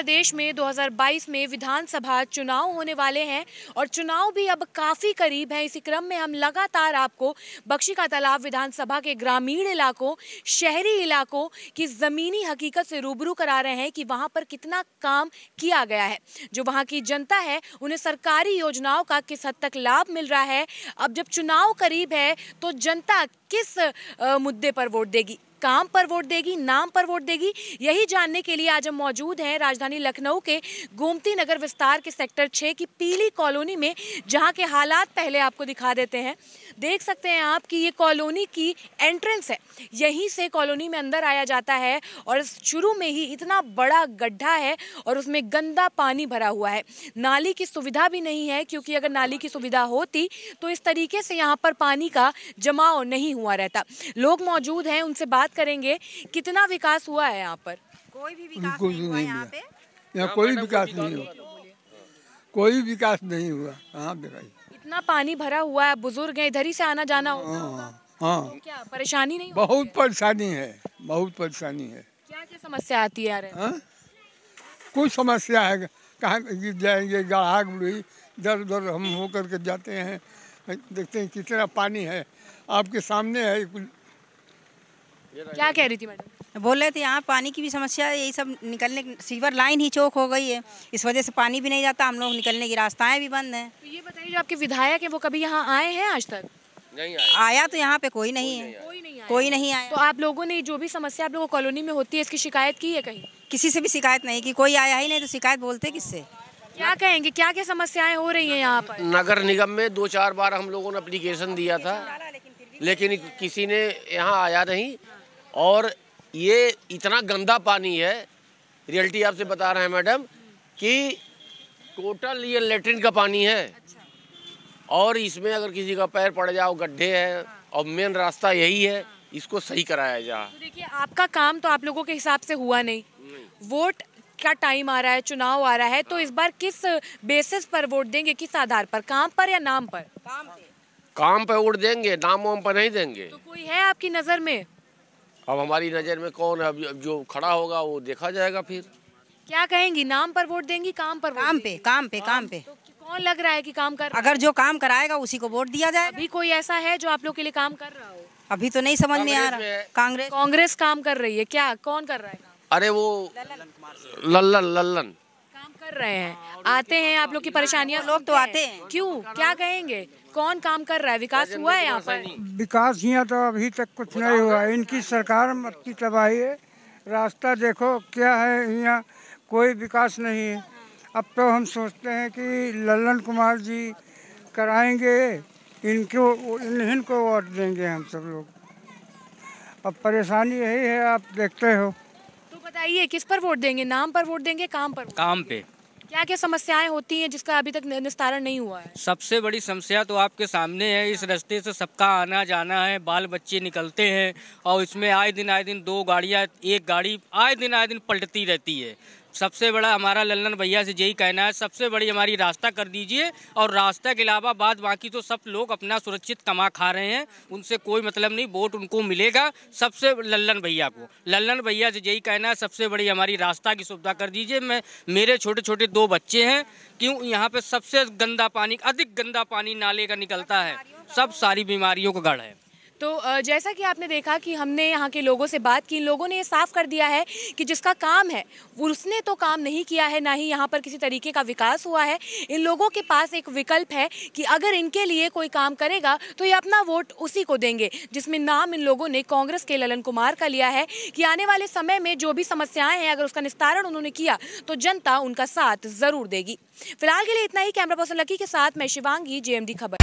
प्रदेश में 2022 में विधानसभा चुनाव होने वाले हैं और चुनाव भी अब काफ़ी करीब है इसी क्रम में हम लगातार आपको बख्शी का तालाब विधानसभा के ग्रामीण इलाकों शहरी इलाकों की ज़मीनी हकीकत से रूबरू करा रहे हैं कि वहां पर कितना काम किया गया है जो वहाँ की जनता है उन्हें सरकारी योजनाओं का किस हद तक लाभ मिल रहा है अब जब चुनाव करीब है तो जनता किस मुद्दे पर वोट देगी काम पर वोट देगी नाम पर वोट देगी यही जानने के लिए आज हम मौजूद हैं राजधानी लखनऊ के गोमती नगर विस्तार के सेक्टर छः की पीली कॉलोनी में जहाँ के हालात पहले आपको दिखा देते हैं देख सकते हैं आप कि ये कॉलोनी की एंट्रेंस है यहीं से कॉलोनी में अंदर आया जाता है और शुरू में ही इतना बड़ा गड्ढा है और उसमें गंदा पानी भरा हुआ है नाली की सुविधा भी नहीं है क्योंकि अगर नाली की सुविधा होती तो इस तरीके से यहाँ पर पानी का जमाव नहीं हुआ रहता लोग मौजूद हैं उनसे बात बात करेंगे कितना विकास हुआ है यहाँ पर कोई भी विकास नहीं हुआ यहाँ पे यहाँ कोई विकास नहीं हुआ कोई विकास नहीं हुआ कहाँ भाई इतना पानी भरा हुआ है बुजुर्ग है इधर ही से आना जाना हो हाँ, हाँ। तो क्या परेशानी नहीं बहुत परेशानी है बहुत परेशानी है क्या क्या समस्या आती है यार हाँ? कुछ समस्या है कहाँ गिर जाएंगे गढ़ा भी इधर उधर हम होकर के जाते हैं देखते हैं कितना पानी है आपके सामने है क्या कह रही थी मैडम बोल रहे थे यहाँ पानी की भी समस्या है यही सब निकलने सीवर लाइन ही चौक हो गई है इस वजह से पानी भी नहीं जाता हम लोग निकलने की रास्ताएं भी बंद हैं तो ये बताइए जो आपके विधायक है वो कभी यहाँ आए हैं आज तक नहीं आया, आया तो यहाँ पे कोई नहीं है कोई नहीं आया, कोई नहीं आया। तो आप लोगों ने जो भी समस्या आप लोगों कॉलोनी में होती है इसकी शिकायत की है कहीं किसी से भी शिकायत नहीं की कोई आया ही नहीं तो शिकायत बोलते किससे क्या कहेंगे क्या क्या समस्याएं हो रही हैं यहाँ पर नगर निगम में दो चार बार हम लोगों ने अप्लीकेशन दिया था लेकिन किसी ने यहाँ आया नहीं और ये इतना गंदा पानी है रियलिटी आपसे बता रहे हैं मैडम कि टोटल ये लेटरिन का पानी है अच्छा। और इसमें अगर किसी का पैर पड़ जाओ गड्ढे हैं हाँ। और मेन रास्ता यही है हाँ। इसको सही कराया जा तो देखिए आपका काम तो आप लोगों के हिसाब से हुआ नहीं, नहीं। वोट का टाइम आ रहा है चुनाव आ रहा है तो हाँ। इस बार किस बेसिस पर वोट देंगे किस आधार पर काम पर या नाम पर काम पर काम पे वोट देंगे नाम वाम पर नहीं देंगे तो कोई है आपकी नज़र में अब हमारी नज़र में कौन है अभी जो खड़ा होगा वो देखा जाएगा फिर क्या कहेंगी नाम पर वोट देंगी काम पर काम पे काम पे काम पे तो कौन लग रहा है कि काम कर अगर जो काम कराएगा उसी को वोट दिया जाए अभी कोई ऐसा है जो आप लोग के लिए काम कर रहा हो अभी तो नहीं समझ में आ रहा कांग्रेस कांग्रेस काम कर रही है क्या कौन कर रहा है अरे वो लल्लन लल्लन कर रहे हैं आते हैं आप लोग की परेशानियां लोग तो आते हैं क्यों क्या कहेंगे कौन काम कर रहा है विकास हुआ है यहाँ पर विकास यहाँ तो अभी तक कुछ नहीं हुआ इनकी सरकार की तबाही है रास्ता देखो क्या है यहाँ कोई विकास नहीं है अब तो हम सोचते हैं कि ललन कुमार जी कराएंगे इनको इन्हीं को वोट देंगे हम सब लोग अब परेशानी यही है आप देखते हो तो बताइए किस पर वोट देंगे नाम पर वोट देंगे काम पर काम पे क्या क्या समस्याएं होती हैं जिसका अभी तक निस्तारण नहीं हुआ है सबसे बड़ी समस्या तो आपके सामने है इस रास्ते से सबका आना जाना है बाल बच्चे निकलते हैं और इसमें आए दिन आए दिन दो गाड़ियाँ एक गाड़ी आए दिन आए दिन पलटती रहती है सबसे बड़ा हमारा लल्लन भैया से यही कहना है सबसे बड़ी हमारी रास्ता कर दीजिए और रास्ता के अलावा बाद बाकी तो सब लोग अपना सुरक्षित कमा खा रहे हैं उनसे कोई मतलब नहीं वोट उनको मिलेगा सबसे लल्लन भैया को लल्लन भैया से यही कहना है सबसे बड़ी हमारी रास्ता की सुविधा कर दीजिए मैं मेरे छोटे छोटे दो बच्चे हैं क्यों यहाँ पर सबसे गंदा पानी अधिक गंदा पानी नाले का निकलता है सब सारी बीमारियों का गढ़ है तो जैसा कि आपने देखा कि हमने यहाँ के लोगों से बात की इन लोगों ने ये साफ़ कर दिया है कि जिसका काम है उसने तो काम नहीं किया है ना ही यहाँ पर किसी तरीके का विकास हुआ है इन लोगों के पास एक विकल्प है कि अगर इनके लिए कोई काम करेगा तो ये अपना वोट उसी को देंगे जिसमें नाम इन लोगों ने कांग्रेस के ललन कुमार का लिया है कि आने वाले समय में जो भी समस्याएं हैं अगर उसका निस्तारण उन्होंने किया तो जनता उनका साथ ज़रूर देगी फिलहाल के लिए इतना ही कैमरा पर्सन लकी के साथ मैं शिवांगी जेएमडी खबर